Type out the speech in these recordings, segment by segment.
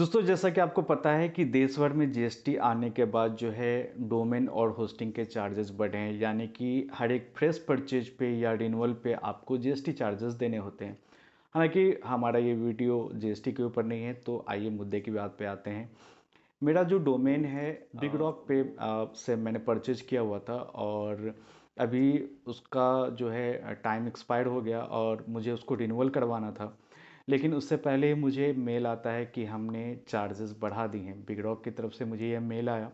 दोस्तों जैसा कि आपको पता है कि देश भर में जीएसटी आने के बाद जो है डोमेन और होस्टिंग के चार्जेस बढ़े हैं यानी कि हर एक फ्रेश परचेज पे या रिनवल पे आपको जीएसटी चार्जेस देने होते हैं हालांकि हमारा ये वीडियो जीएसटी के ऊपर नहीं है तो आइए मुद्दे की बात पे आते हैं मेरा जो डोमेन है बिग रॉक हाँ। पे से मैंने परचेज किया हुआ था और अभी उसका जो है टाइम एक्सपायर हो गया और मुझे उसको रिनवल करवाना था लेकिन उससे पहले ही मुझे मेल आता है कि हमने चार्जेस बढ़ा दिए हैं बिग रॉक की तरफ से मुझे यह मेल आया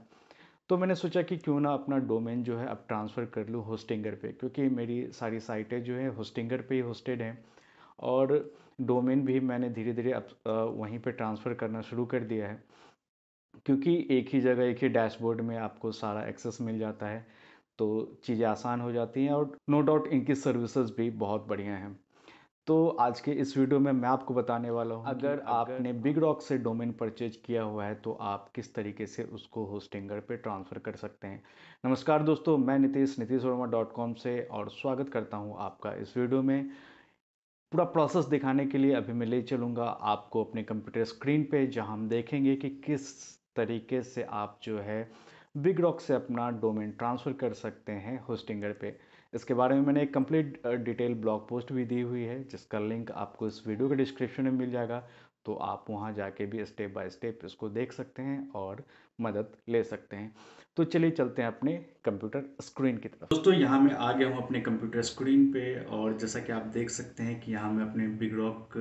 तो मैंने सोचा कि क्यों ना अपना डोमेन जो है अब ट्रांसफ़र कर लूँ होस्टिंगर पे क्योंकि मेरी सारी साइटें जो है होस्टिंगर पे ही होस्टेड हैं और डोमेन भी मैंने धीरे धीरे अब वहीं पे ट्रांसफ़र करना शुरू कर दिया है क्योंकि एक ही जगह एक ही डैशबोर्ड में आपको सारा एक्सेस मिल जाता है तो चीज़ें आसान हो जाती हैं और नो डाउट इनकी सर्विसेज भी बहुत बढ़िया हैं तो आज के इस वीडियो में मैं आपको बताने वाला हूँ अगर आपने बिग रॉक से डोमेन परचेज किया हुआ है तो आप किस तरीके से उसको होस्टिंगर पे ट्रांसफ़र कर सकते हैं नमस्कार दोस्तों मैं नितीश नितीश वर्मा डॉट कॉम से और स्वागत करता हूँ आपका इस वीडियो में पूरा प्रोसेस दिखाने के लिए अभी मैं ले चलूँगा आपको अपने कंप्यूटर स्क्रीन पर जहाँ हम देखेंगे कि किस तरीके से आप जो है बिग रॉक से अपना डोमेन ट्रांसफ़र कर सकते हैं होस्टिंगर पे इसके बारे में मैंने एक कंप्लीट डिटेल ब्लॉग पोस्ट भी दी हुई है जिसका लिंक आपको इस वीडियो के डिस्क्रिप्शन में मिल जाएगा तो आप वहाँ जाके भी स्टेप बाय स्टेप इसको देख सकते हैं और मदद ले सकते हैं तो चलिए चलते हैं अपने कंप्यूटर स्क्रीन की तरफ दोस्तों यहाँ मैं आ गया हूँ अपने कंप्यूटर स्क्रीन पर और जैसा कि आप देख सकते हैं कि यहाँ मैं अपने बिग रॉक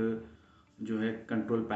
जो है कंट्रोल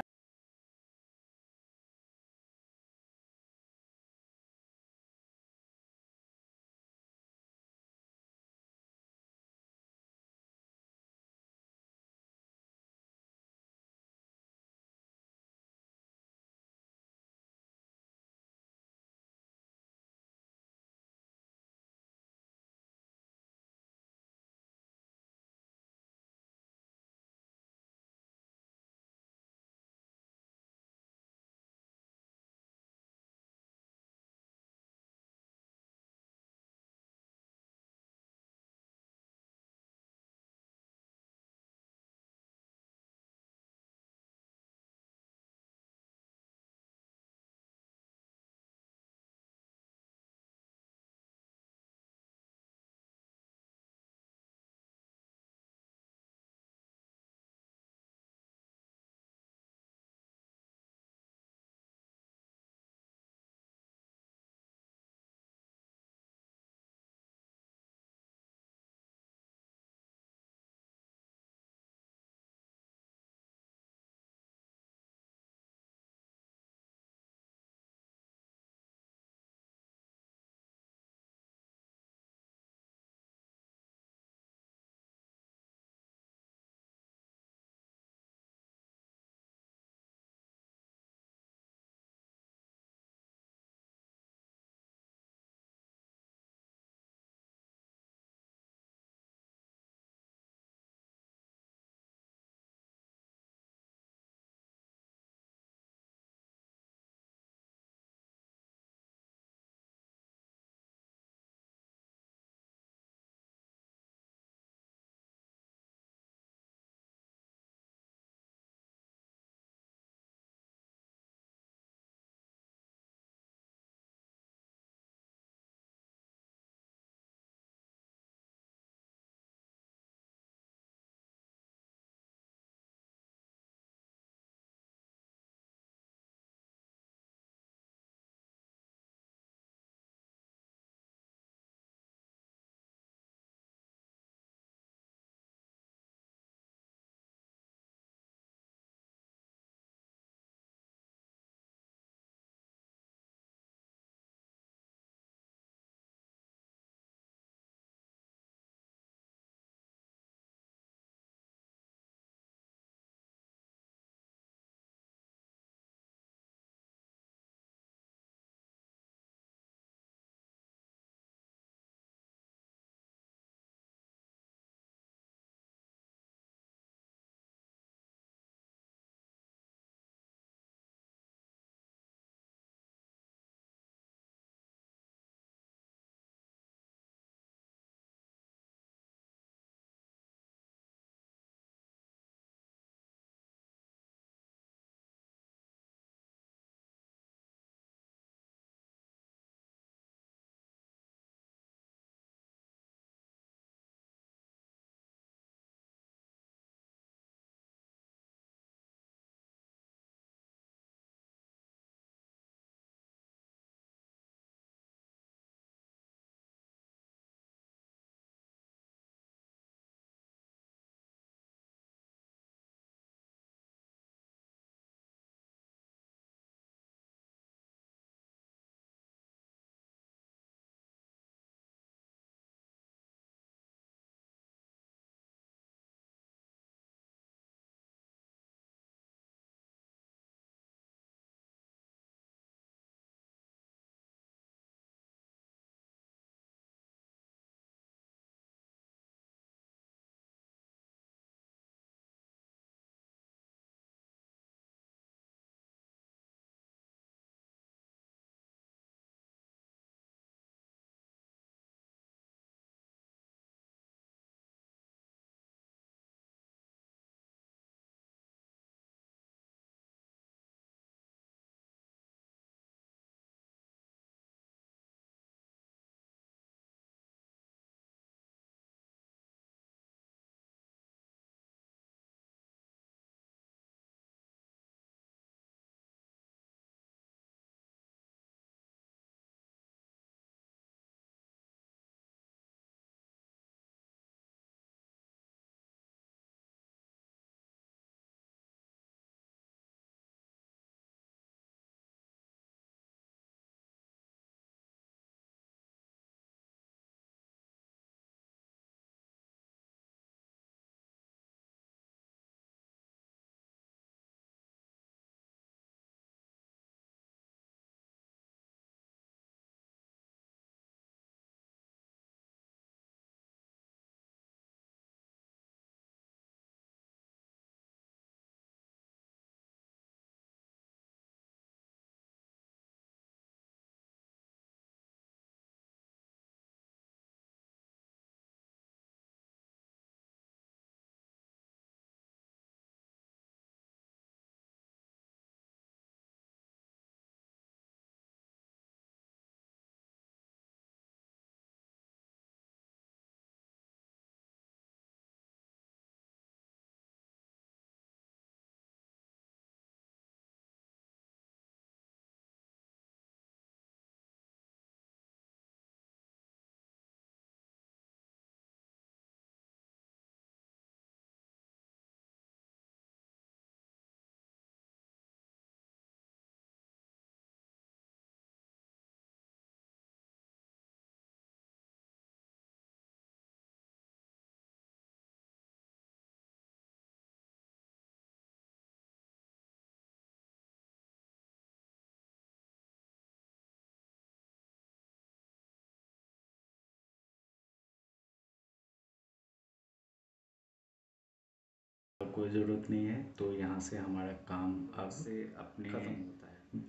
कोई ज़रूरत नहीं है तो यहाँ से हमारा काम अब से अपने खत्म होता है हम्म।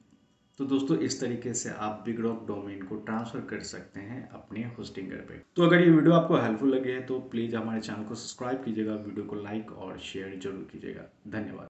तो दोस्तों इस तरीके से आप बिग रॉक डोमेन को ट्रांसफ़र कर सकते हैं अपने होस्टिंगर पे तो अगर ये वीडियो आपको हेल्पफुल लगे तो प्लीज़ हमारे चैनल को सब्सक्राइब कीजिएगा वीडियो को लाइक और शेयर जरूर कीजिएगा धन्यवाद